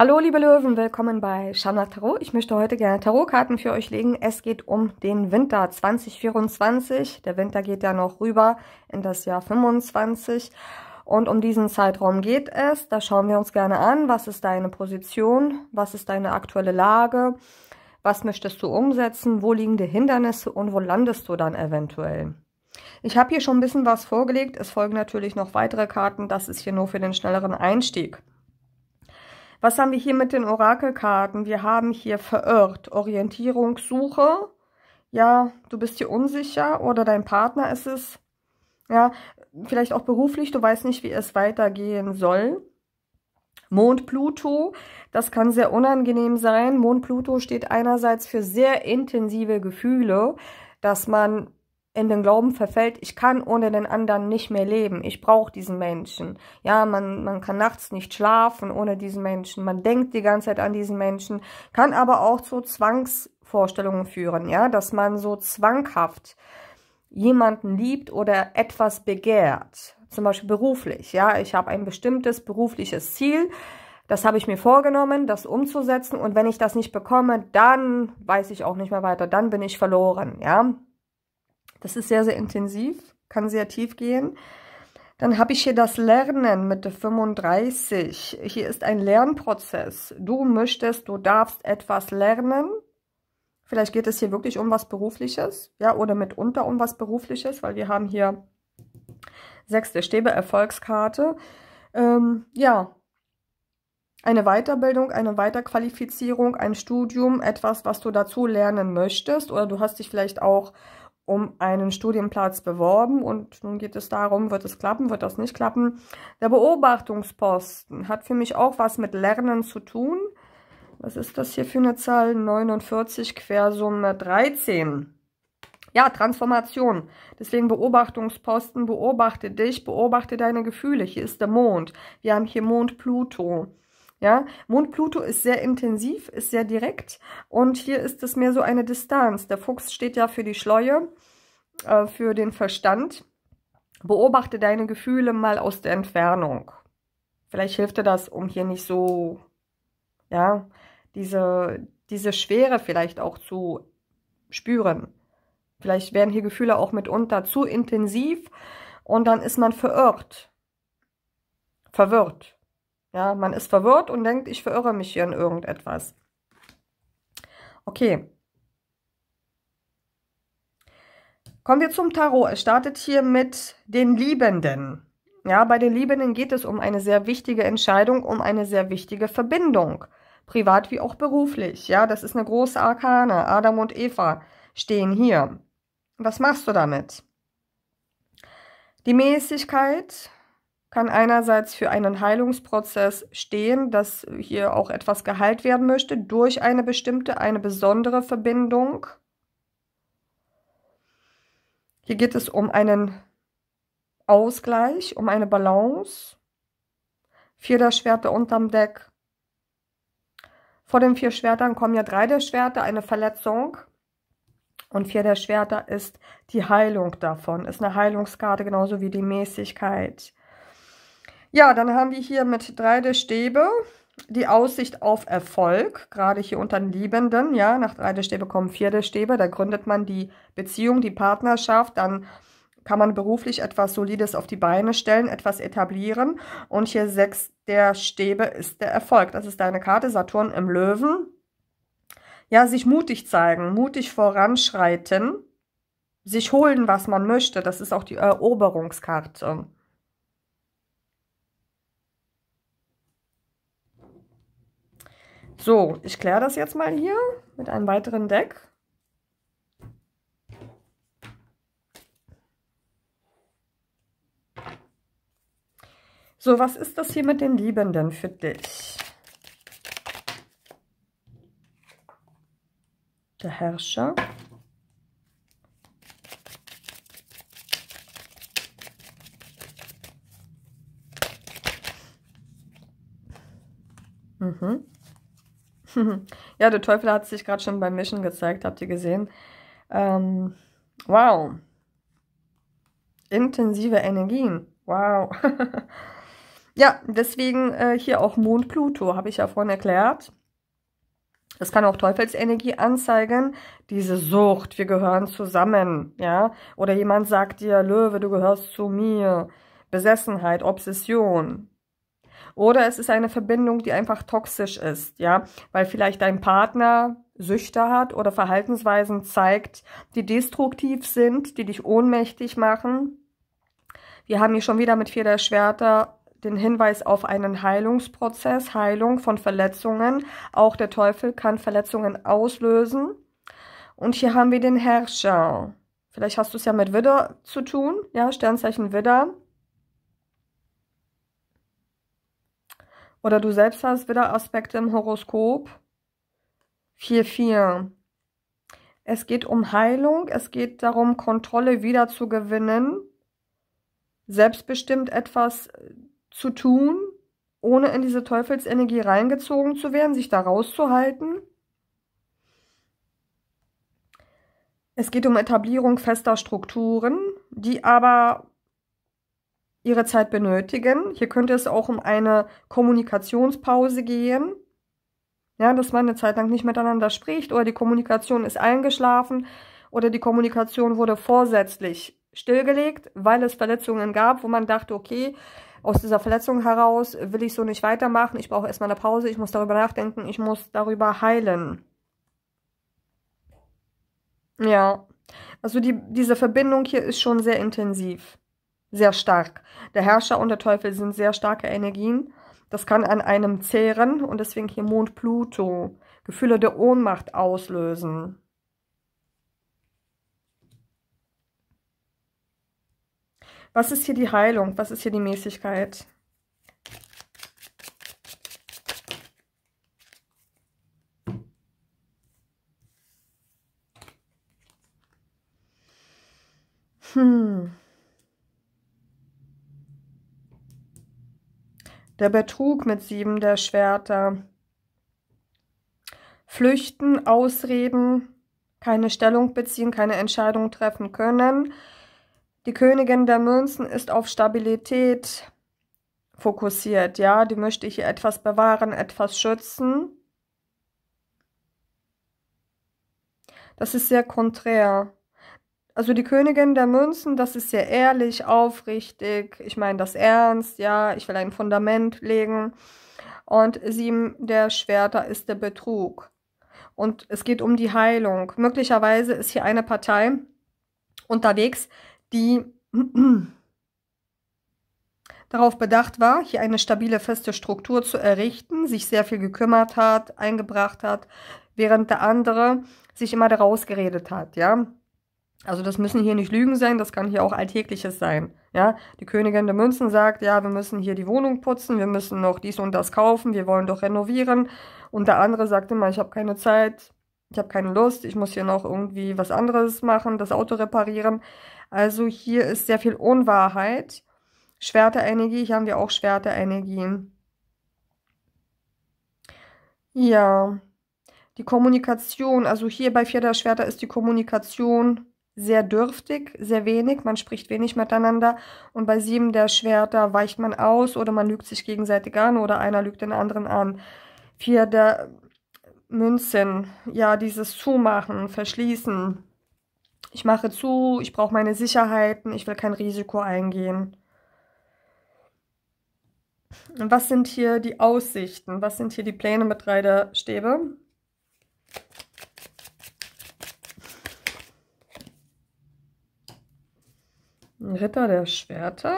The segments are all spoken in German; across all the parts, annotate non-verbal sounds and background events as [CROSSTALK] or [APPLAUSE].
Hallo liebe Löwen, willkommen bei Shana Tarot. Ich möchte heute gerne Tarotkarten für euch legen. Es geht um den Winter 2024. Der Winter geht ja noch rüber in das Jahr 25. Und um diesen Zeitraum geht es. Da schauen wir uns gerne an, was ist deine Position, was ist deine aktuelle Lage, was möchtest du umsetzen, wo liegen die Hindernisse und wo landest du dann eventuell. Ich habe hier schon ein bisschen was vorgelegt. Es folgen natürlich noch weitere Karten. Das ist hier nur für den schnelleren Einstieg. Was haben wir hier mit den Orakelkarten? Wir haben hier verirrt, Orientierungssuche. Ja, du bist hier unsicher oder dein Partner ist es. Ja, vielleicht auch beruflich, du weißt nicht, wie es weitergehen soll. Mond Pluto, das kann sehr unangenehm sein. Mond Pluto steht einerseits für sehr intensive Gefühle, dass man in den Glauben verfällt, ich kann ohne den anderen nicht mehr leben, ich brauche diesen Menschen. Ja, man, man kann nachts nicht schlafen ohne diesen Menschen, man denkt die ganze Zeit an diesen Menschen, kann aber auch zu Zwangsvorstellungen führen, ja, dass man so zwanghaft jemanden liebt oder etwas begehrt, zum Beispiel beruflich, ja, ich habe ein bestimmtes berufliches Ziel, das habe ich mir vorgenommen, das umzusetzen und wenn ich das nicht bekomme, dann weiß ich auch nicht mehr weiter, dann bin ich verloren, ja. Das ist sehr, sehr intensiv, kann sehr tief gehen. Dann habe ich hier das Lernen mit 35. Hier ist ein Lernprozess. Du möchtest, du darfst etwas lernen. Vielleicht geht es hier wirklich um was Berufliches, ja, oder mitunter um was Berufliches, weil wir haben hier sechste Stäbe, Erfolgskarte. Ähm, ja, eine Weiterbildung, eine Weiterqualifizierung, ein Studium, etwas, was du dazu lernen möchtest, oder du hast dich vielleicht auch um einen Studienplatz beworben und nun geht es darum, wird es klappen, wird das nicht klappen. Der Beobachtungsposten hat für mich auch was mit Lernen zu tun. Was ist das hier für eine Zahl? 49 Quersumme 13. Ja, Transformation. Deswegen Beobachtungsposten, beobachte dich, beobachte deine Gefühle. Hier ist der Mond. Wir haben hier Mond Pluto. Ja, Mond Pluto ist sehr intensiv, ist sehr direkt und hier ist es mehr so eine Distanz. Der Fuchs steht ja für die Schleue, äh, für den Verstand. Beobachte deine Gefühle mal aus der Entfernung. Vielleicht hilft dir das, um hier nicht so, ja, diese, diese Schwere vielleicht auch zu spüren. Vielleicht werden hier Gefühle auch mitunter zu intensiv und dann ist man verirrt, verwirrt. Ja, man ist verwirrt und denkt, ich verirre mich hier in irgendetwas. Okay. Kommen wir zum Tarot. Es startet hier mit den Liebenden. Ja, bei den Liebenden geht es um eine sehr wichtige Entscheidung, um eine sehr wichtige Verbindung. Privat wie auch beruflich. Ja, das ist eine große Arkane. Adam und Eva stehen hier. Was machst du damit? Die Mäßigkeit, kann einerseits für einen Heilungsprozess stehen, dass hier auch etwas geheilt werden möchte durch eine bestimmte, eine besondere Verbindung. Hier geht es um einen Ausgleich, um eine Balance. Vier der Schwerter unterm Deck. Vor den vier Schwertern kommen ja drei der Schwerter, eine Verletzung. Und vier der Schwerter ist die Heilung davon, ist eine Heilungskarte, genauso wie die Mäßigkeit. Ja, dann haben wir hier mit drei der Stäbe die Aussicht auf Erfolg, gerade hier unter den Liebenden, ja, nach drei der Stäbe kommen vier der Stäbe, da gründet man die Beziehung, die Partnerschaft, dann kann man beruflich etwas Solides auf die Beine stellen, etwas etablieren und hier sechs der Stäbe ist der Erfolg. Das ist deine Karte, Saturn im Löwen. Ja, sich mutig zeigen, mutig voranschreiten, sich holen, was man möchte, das ist auch die Eroberungskarte. So, ich kläre das jetzt mal hier mit einem weiteren Deck. So, was ist das hier mit den Liebenden für dich? Der Herrscher. Mhm ja, der Teufel hat sich gerade schon beim Mischen gezeigt, habt ihr gesehen. Ähm, wow. Intensive Energien. Wow. [LAUGHS] ja, deswegen äh, hier auch Mond Pluto, habe ich ja vorhin erklärt. Das kann auch Teufelsenergie anzeigen. Diese Sucht, wir gehören zusammen, ja. Oder jemand sagt dir, Löwe, du gehörst zu mir. Besessenheit, Obsession, oder es ist eine Verbindung, die einfach toxisch ist, ja, weil vielleicht dein Partner Süchte hat oder Verhaltensweisen zeigt, die destruktiv sind, die dich ohnmächtig machen. Wir haben hier schon wieder mit Feder Schwerter den Hinweis auf einen Heilungsprozess, Heilung von Verletzungen. Auch der Teufel kann Verletzungen auslösen. Und hier haben wir den Herrscher. Vielleicht hast du es ja mit Widder zu tun, ja, Sternzeichen Widder. Oder du selbst hast wieder Aspekte im Horoskop. 4-4. Es geht um Heilung, es geht darum, Kontrolle wiederzugewinnen, selbstbestimmt etwas äh, zu tun, ohne in diese Teufelsenergie reingezogen zu werden, sich da rauszuhalten. Es geht um Etablierung fester Strukturen, die aber ihre Zeit benötigen. Hier könnte es auch um eine Kommunikationspause gehen. Ja, dass man eine Zeit lang nicht miteinander spricht oder die Kommunikation ist eingeschlafen oder die Kommunikation wurde vorsätzlich stillgelegt, weil es Verletzungen gab, wo man dachte, okay, aus dieser Verletzung heraus will ich so nicht weitermachen, ich brauche erstmal eine Pause, ich muss darüber nachdenken, ich muss darüber heilen. Ja, also die, diese Verbindung hier ist schon sehr intensiv sehr stark. Der Herrscher und der Teufel sind sehr starke Energien. Das kann an einem zehren und deswegen hier Mond Pluto. Gefühle der Ohnmacht auslösen. Was ist hier die Heilung? Was ist hier die Mäßigkeit? Hm. der Betrug mit sieben der Schwerter. Flüchten, Ausreden, keine Stellung beziehen, keine Entscheidung treffen können. Die Königin der Münzen ist auf Stabilität fokussiert, ja, die möchte hier etwas bewahren, etwas schützen. Das ist sehr konträr also die Königin der Münzen, das ist sehr ehrlich, aufrichtig, ich meine das ernst, ja, ich will ein Fundament legen. Und sieben der Schwerter ist der Betrug. Und es geht um die Heilung. Möglicherweise ist hier eine Partei unterwegs, die [CLEARS THROAT] darauf bedacht war, hier eine stabile, feste Struktur zu errichten, sich sehr viel gekümmert hat, eingebracht hat, während der andere sich immer daraus geredet hat, ja. Also das müssen hier nicht Lügen sein, das kann hier auch Alltägliches sein. Ja, die Königin der Münzen sagt, ja, wir müssen hier die Wohnung putzen, wir müssen noch dies und das kaufen, wir wollen doch renovieren. Und der andere sagt immer, ich habe keine Zeit, ich habe keine Lust, ich muss hier noch irgendwie was anderes machen, das Auto reparieren. Also hier ist sehr viel Unwahrheit. Schwerterenergie, hier haben wir auch Schwerterenergie. Ja, die Kommunikation, also hier bei Vierter Schwerter ist die Kommunikation sehr dürftig, sehr wenig, man spricht wenig miteinander und bei sieben der Schwerter weicht man aus oder man lügt sich gegenseitig an oder einer lügt den anderen an. Vier der Münzen, ja, dieses Zumachen, Verschließen. Ich mache zu, ich brauche meine Sicherheiten, ich will kein Risiko eingehen. Und was sind hier die Aussichten? Was sind hier die Pläne mit drei der Stäbe? Ritter der Schwerter.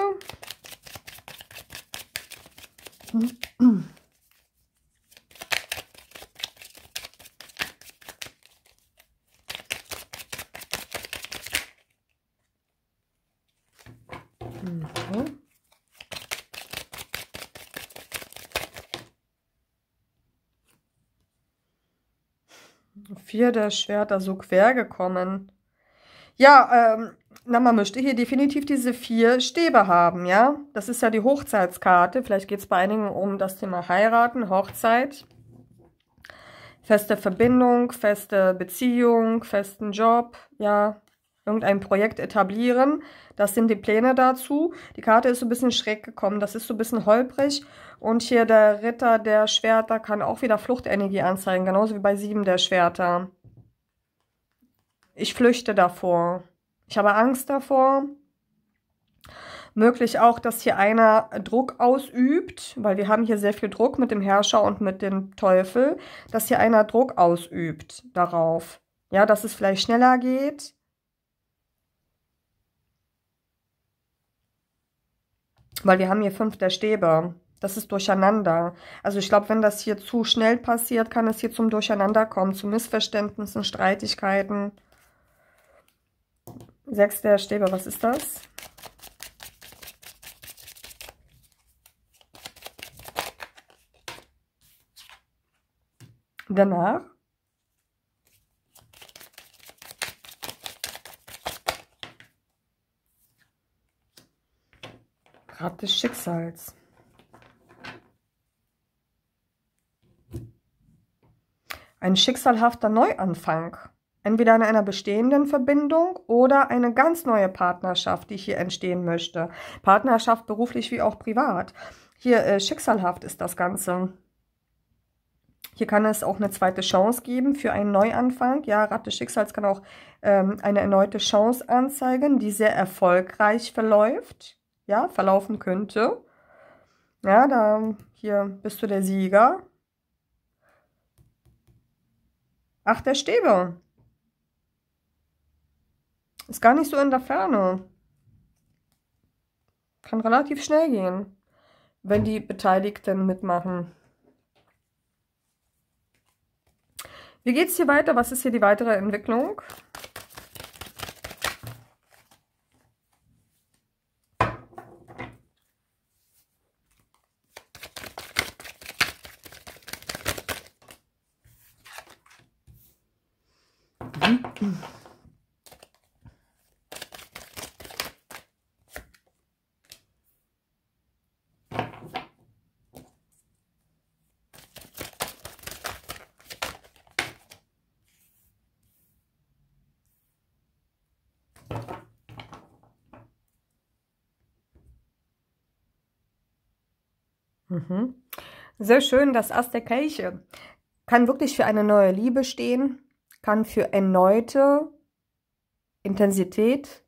Vier der Schwerter so quer gekommen. Ja, ähm, na, man möchte hier definitiv diese vier Stäbe haben, ja. Das ist ja die Hochzeitskarte. Vielleicht geht es bei einigen um das Thema Heiraten, Hochzeit. Feste Verbindung, feste Beziehung, festen Job, ja, irgendein Projekt etablieren. Das sind die Pläne dazu. Die Karte ist so ein bisschen schräg gekommen, das ist so ein bisschen holprig. Und hier der Ritter der Schwerter kann auch wieder Fluchtenergie anzeigen, genauso wie bei sieben der Schwerter ich flüchte davor. Ich habe Angst davor. Möglich auch, dass hier einer Druck ausübt, weil wir haben hier sehr viel Druck mit dem Herrscher und mit dem Teufel, dass hier einer Druck ausübt darauf. Ja, dass es vielleicht schneller geht. Weil wir haben hier fünf der Stäbe. Das ist Durcheinander. Also ich glaube, wenn das hier zu schnell passiert, kann es hier zum Durcheinander kommen, zu Missverständnissen, Streitigkeiten. Sechs der Stäbe, was ist das? Danach Rad des Schicksals. Ein schicksalhafter Neuanfang entweder in einer bestehenden Verbindung oder eine ganz neue Partnerschaft, die hier entstehen möchte. Partnerschaft beruflich wie auch privat. Hier äh, schicksalhaft ist das Ganze. Hier kann es auch eine zweite Chance geben für einen Neuanfang. Ja, Rat des Schicksals kann auch ähm, eine erneute Chance anzeigen, die sehr erfolgreich verläuft, ja, verlaufen könnte. Ja, da hier bist du der Sieger. Ach, der Stäbe. Ist gar nicht so in der Ferne. Kann relativ schnell gehen, wenn die Beteiligten mitmachen. Wie geht es hier weiter? Was ist hier die weitere Entwicklung? Mhm. [CLEARS THROAT] Mhm. Sehr schön, das Ass der Kelche. Kann wirklich für eine neue Liebe stehen, kann für erneute Intensität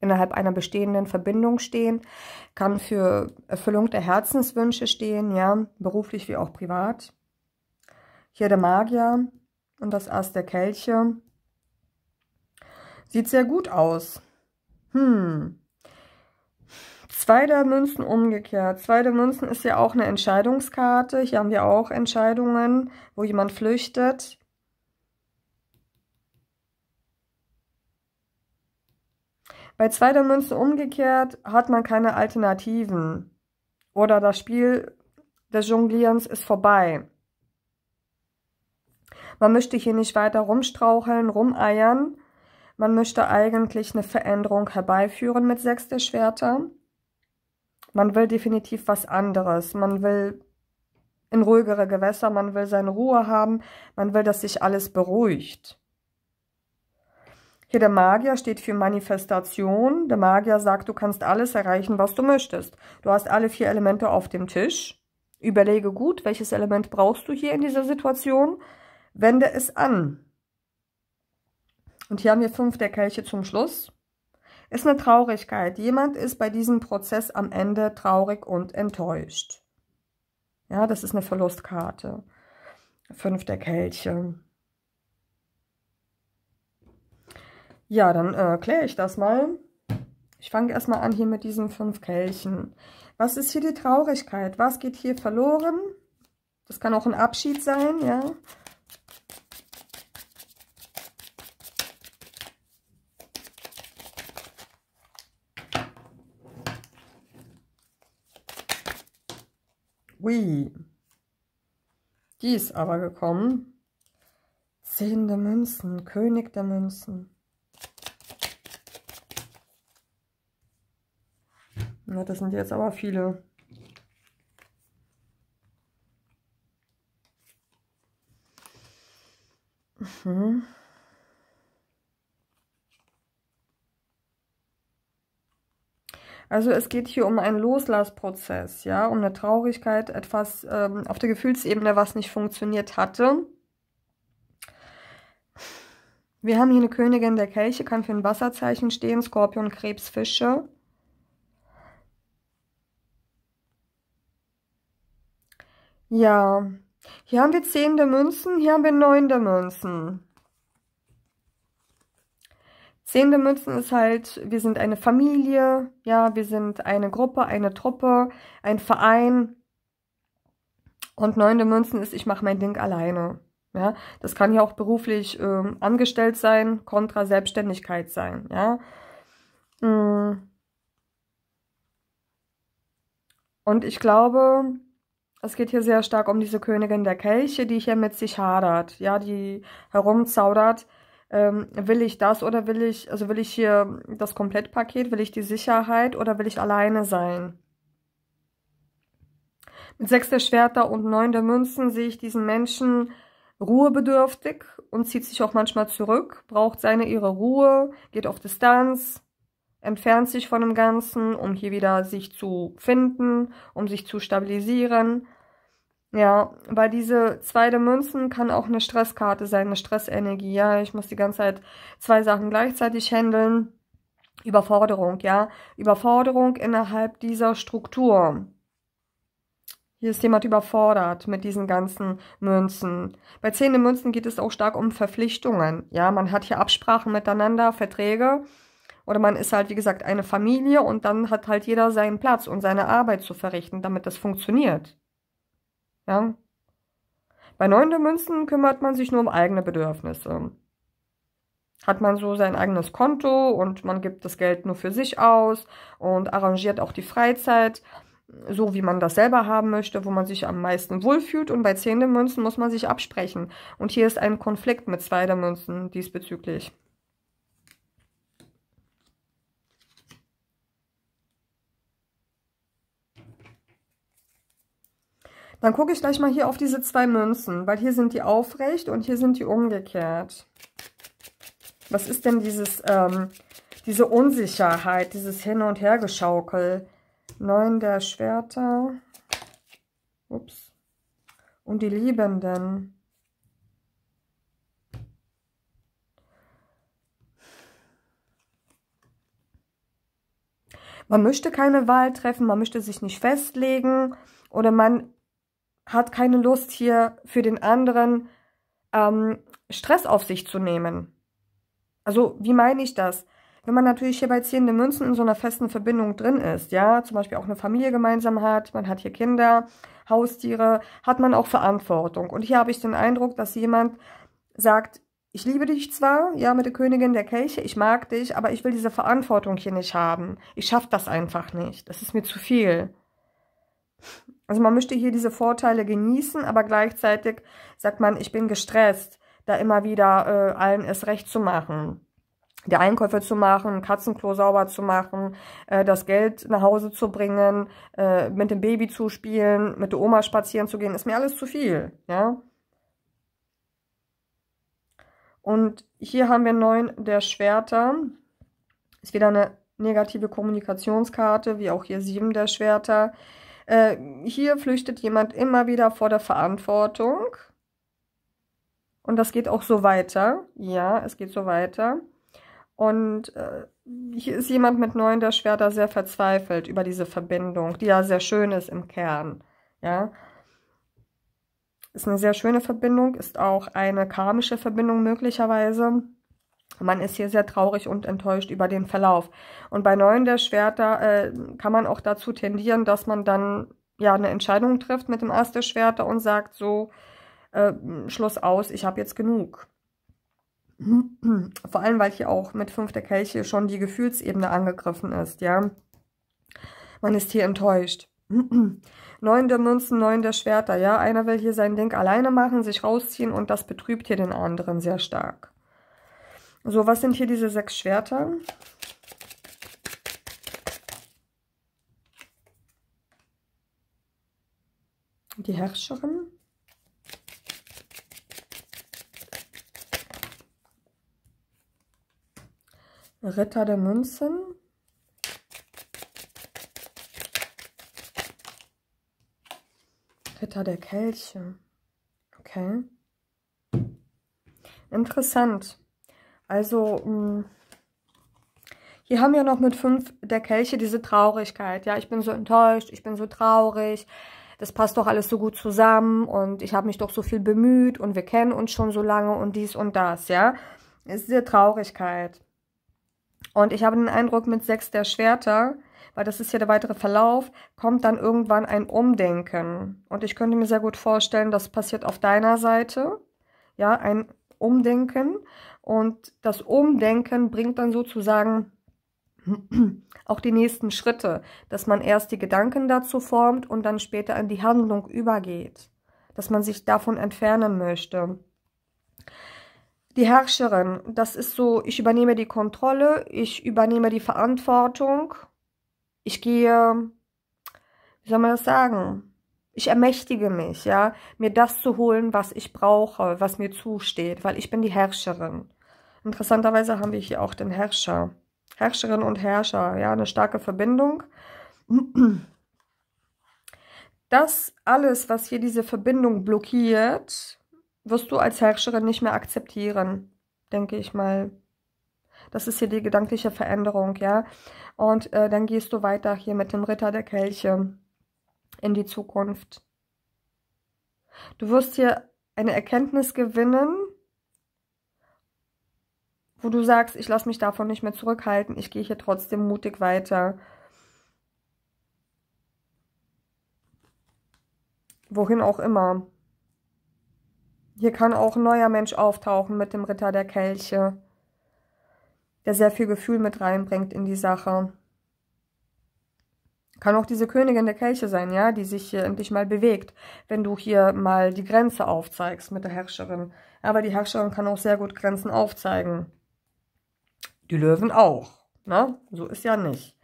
innerhalb einer bestehenden Verbindung stehen, kann für Erfüllung der Herzenswünsche stehen, ja, beruflich wie auch privat. Hier der Magier und das Ass der Kelche. Sieht sehr gut aus. Hm, Zwei der Münzen umgekehrt. Zwei der Münzen ist ja auch eine Entscheidungskarte. Hier haben wir auch Entscheidungen, wo jemand flüchtet. Bei zwei der Münzen umgekehrt hat man keine Alternativen. Oder das Spiel des Jonglierens ist vorbei. Man möchte hier nicht weiter rumstraucheln, rumeiern. Man möchte eigentlich eine Veränderung herbeiführen mit sechs der Schwerter. Man will definitiv was anderes. Man will in ruhigere Gewässer, man will seine Ruhe haben, man will, dass sich alles beruhigt. Hier der Magier steht für Manifestation. Der Magier sagt, du kannst alles erreichen, was du möchtest. Du hast alle vier Elemente auf dem Tisch. Überlege gut, welches Element brauchst du hier in dieser Situation. Wende es an. Und hier haben wir fünf der Kelche zum Schluss ist eine Traurigkeit. Jemand ist bei diesem Prozess am Ende traurig und enttäuscht. Ja, das ist eine Verlustkarte. Fünf der Kelche. Ja, dann äh, ich das mal. Ich fange erstmal an hier mit diesen fünf Kelchen. Was ist hier die Traurigkeit? Was geht hier verloren? Das kann auch ein Abschied sein, ja. Hui. Die ist aber gekommen. Zehn der Münzen, König der Münzen. Na, das sind jetzt aber viele. Also es geht hier um einen Loslassprozess, ja, um eine Traurigkeit, etwas ähm, auf der Gefühlsebene, was nicht funktioniert hatte. Wir haben hier eine Königin der Kelche, kann für ein Wasserzeichen stehen, Skorpion, Krebs, Fische. Ja, hier haben wir zehn der Münzen, hier haben wir neun der Münzen. Sehende Münzen ist halt, wir sind eine Familie, ja, wir sind eine Gruppe, eine Truppe, ein Verein. Und neunte Münzen ist, ich mache mein Ding alleine. Ja, das kann ja auch beruflich äh, angestellt sein, kontra Selbstständigkeit sein. Ja. Mm. Und ich glaube, es geht hier sehr stark um diese Königin der Kelche, die hier mit sich hadert, ja, die herumzaudert ähm, will ich das oder will ich, also will ich hier das Komplettpaket, will ich die Sicherheit oder will ich alleine sein? Mit sechs der Schwerter und neun der Münzen sehe ich diesen Menschen ruhebedürftig und zieht sich auch manchmal zurück, braucht seine ihre Ruhe, geht auf Distanz, entfernt sich von dem Ganzen, um hier wieder sich zu finden, um sich zu stabilisieren. Ja, weil diese zwei der Münzen kann auch eine Stresskarte sein, eine Stressenergie. Ja, ich muss die ganze Zeit zwei Sachen gleichzeitig handeln. Überforderung, ja. Überforderung innerhalb dieser Struktur. Hier ist jemand überfordert mit diesen ganzen Münzen. Bei zehn der Münzen geht es auch stark um Verpflichtungen. Ja, man hat hier Absprachen miteinander, Verträge. Oder man ist halt, wie gesagt, eine Familie und dann hat halt jeder seinen Platz und seine Arbeit zu verrichten, damit das funktioniert. Ja? Bei neun der Münzen kümmert man sich nur um eigene Bedürfnisse. Hat man so sein eigenes Konto und man gibt das Geld nur für sich aus und arrangiert auch die Freizeit so wie man das selber haben möchte, wo man sich am meisten wohlfühlt. Und bei zehn der Münzen muss man sich absprechen. Und hier ist ein Konflikt mit zwei der Münzen diesbezüglich. Dann gucke ich gleich mal hier auf diese zwei Münzen, weil hier sind die aufrecht und hier sind die umgekehrt. Was ist denn dieses, ähm, diese Unsicherheit, dieses Hin- und Hergeschaukel? Neun der Schwerter. Ups. Und die Liebenden. Man möchte keine Wahl treffen, man möchte sich nicht festlegen oder man hat keine Lust hier für den anderen ähm, Stress auf sich zu nehmen. Also wie meine ich das? Wenn man natürlich hier bei ziehenden Münzen in so einer festen Verbindung drin ist, ja, zum Beispiel auch eine Familie gemeinsam hat, man hat hier Kinder, Haustiere, hat man auch Verantwortung. Und hier habe ich den Eindruck, dass jemand sagt, ich liebe dich zwar, ja, mit der Königin der Kelche, ich mag dich, aber ich will diese Verantwortung hier nicht haben. Ich schaffe das einfach nicht. Das ist mir zu viel. Also man möchte hier diese Vorteile genießen, aber gleichzeitig sagt man, ich bin gestresst, da immer wieder äh, allen es recht zu machen. Die Einkäufe zu machen, Katzenklo sauber zu machen, äh, das Geld nach Hause zu bringen, äh, mit dem Baby zu spielen, mit der Oma spazieren zu gehen, ist mir alles zu viel. Ja? Und hier haben wir neun der Schwerter. Ist wieder eine negative Kommunikationskarte, wie auch hier sieben der Schwerter. Äh, hier flüchtet jemand immer wieder vor der Verantwortung. Und das geht auch so weiter. Ja, es geht so weiter. Und äh, hier ist jemand mit neun der Schwerter sehr verzweifelt über diese Verbindung, die ja sehr schön ist im Kern. Ja, ist eine sehr schöne Verbindung, ist auch eine karmische Verbindung möglicherweise. Man ist hier sehr traurig und enttäuscht über den Verlauf. Und bei neun der Schwerter äh, kann man auch dazu tendieren, dass man dann ja eine Entscheidung trifft mit dem Ast der Schwerter und sagt so, äh, Schluss aus, ich habe jetzt genug. [CLEARS THROAT] Vor allem, weil hier auch mit fünf der Kelche schon die Gefühlsebene angegriffen ist, ja. Man ist hier enttäuscht. [CLEARS THROAT] Neun der Münzen, neun der Schwerter, ja. Einer will hier sein Ding alleine machen, sich rausziehen und das betrübt hier den anderen sehr stark. So, was sind hier diese sechs Schwerter? Die Herrscherin. Ritter der Münzen. Ritter der Kelche. Okay. Interessant. Also, mh, mm, hier haben wir noch mit fünf der Kelche diese Traurigkeit. Ja, ich bin so enttäuscht, ich bin so traurig, das passt doch alles so gut zusammen und ich habe mich doch so viel bemüht und wir kennen uns schon so lange und dies und das, ja. Es ist diese Traurigkeit. Und ich habe den Eindruck, mit sechs der Schwerter, weil das ist ja der weitere Verlauf, kommt dann irgendwann ein Umdenken. Und ich könnte mir sehr gut vorstellen, das passiert auf deiner Seite, ja, ein Umdenken. Und das Umdenken bringt dann sozusagen [CLEARS THROAT] auch die nächsten Schritte, dass man erst die Gedanken dazu formt und dann später in die Handlung übergeht, dass man sich davon entfernen möchte. Die Herrscherin, das ist so, ich übernehme die Kontrolle, ich übernehme die Verantwortung, ich gehe, wie soll man das sagen, ich ermächtige mich, ja, mir das zu holen, was ich brauche, was mir zusteht, weil ich bin die Herrscherin. Interessanterweise haben wir hier auch den Herrscher. Herrscherin und Herrscher, ja, eine starke Verbindung. Das alles, was hier diese Verbindung blockiert, wirst du als Herrscherin nicht mehr akzeptieren, denke ich mal. Das ist hier die gedankliche Veränderung, ja. Und äh, dann gehst du weiter hier mit dem Ritter der Kelche in die Zukunft. Du wirst hier eine Erkenntnis gewinnen, wo du sagst, ich lasse mich davon nicht mehr zurückhalten, ich gehe hier trotzdem mutig weiter. Wohin auch immer. Hier kann auch ein neuer Mensch auftauchen mit dem Ritter der Kelche, der sehr viel Gefühl mit reinbringt in die Sache. Kann auch diese Königin der Kelche sein, ja, die sich hier endlich mal bewegt, wenn du hier mal die Grenze aufzeigst mit der Herrscherin. Aber die Herrscherin kann auch sehr gut Grenzen aufzeigen. Die Löwen auch. Ne? So ist ja nicht.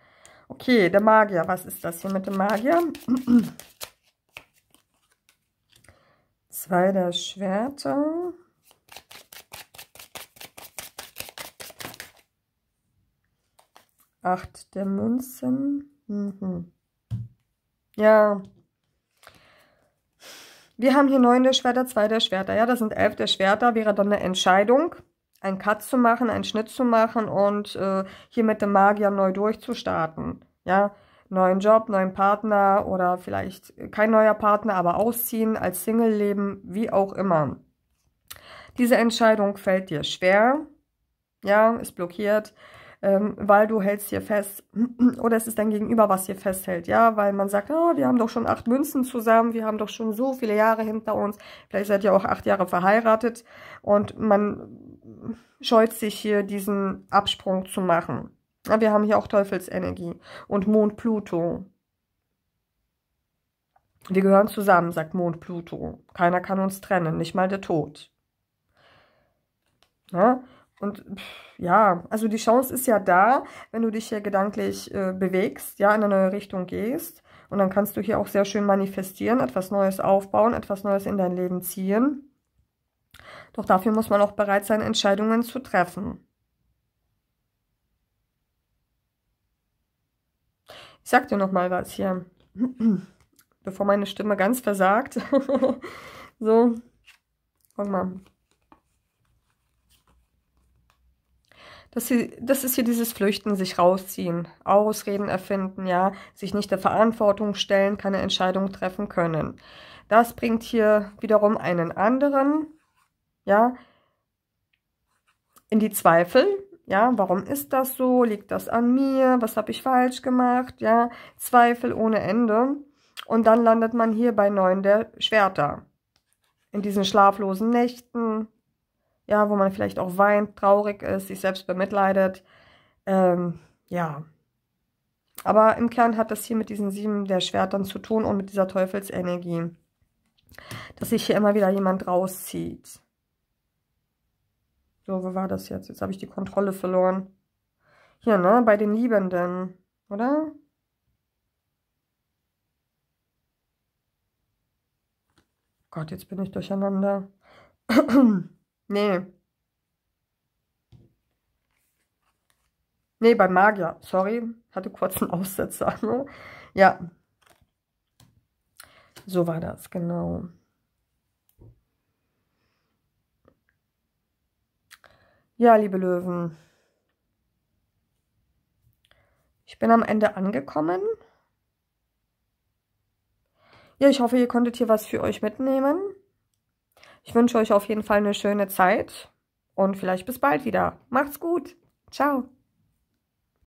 Okay, der Magier. Was ist das hier mit dem Magier? [CLEARS THROAT] Zwei der Schwerter. Acht der Münzen. Mhm. Ja. Wir haben hier neun der Schwerter, zwei der Schwerter. Ja, das sind elf der Schwerter. Wäre dann eine Entscheidung einen Cut zu machen, einen Schnitt zu machen und äh, hier mit dem Magier neu durchzustarten. Ja, neuen Job, neuen Partner oder vielleicht kein neuer Partner, aber ausziehen, als Single leben, wie auch immer. Diese Entscheidung fällt dir schwer, ja, ist blockiert ähm, weil du hältst hier fest. [CLEARS THROAT] Oder es ist dein Gegenüber, was hier festhält, ja, weil man sagt, oh, wir haben doch schon acht Münzen zusammen, wir haben doch schon so viele Jahre hinter uns, vielleicht seid ihr auch acht Jahre verheiratet und man scheut sich hier diesen Absprung zu machen. Wir haben hier auch Teufelsenergie und Mond Pluto. Wir gehören zusammen, sagt Mond Pluto. Keiner kann uns trennen, nicht mal der Tod. Ja? Und ja, also die Chance ist ja da, wenn du dich hier gedanklich äh, bewegst, ja, in eine neue Richtung gehst. Und dann kannst du hier auch sehr schön manifestieren, etwas Neues aufbauen, etwas Neues in dein Leben ziehen. Doch dafür muss man auch bereit sein, Entscheidungen zu treffen. Ich sag dir nochmal was hier, [CLEARS THROAT] bevor meine Stimme ganz versagt. [LAUGHS] so, guck mal. dass sie, das ist hier dieses Flüchten, sich rausziehen, Ausreden erfinden, ja, sich nicht der Verantwortung stellen, keine Entscheidung treffen können. Das bringt hier wiederum einen anderen, ja, in die Zweifel, ja, warum ist das so, liegt das an mir, was habe ich falsch gemacht, ja, Zweifel ohne Ende. Und dann landet man hier bei neun der Schwerter. In diesen schlaflosen Nächten, ja, wo man vielleicht auch weint, traurig ist, sich selbst bemitleidet. Ähm, ja. Aber im Kern hat das hier mit diesen sieben der Schwertern zu tun und mit dieser Teufelsenergie, dass sich hier immer wieder jemand rauszieht. So, wo war das jetzt? Jetzt habe ich die Kontrolle verloren. Hier, ne? Bei den Liebenden, oder? Gott, jetzt bin ich durcheinander. [CLEARS THROAT] Nee. Nee, bei Magier. Sorry, hatte kurz einen Aussetzer. Ne? [LAUGHS] Ja. So war das, genau. Ja, liebe Löwen. Ich bin am Ende angekommen. Ja, ich hoffe, ihr konntet hier was für euch mitnehmen. Ich wünsche euch auf jeden Fall eine schöne Zeit und vielleicht bis bald wieder. Macht's gut. Ciao.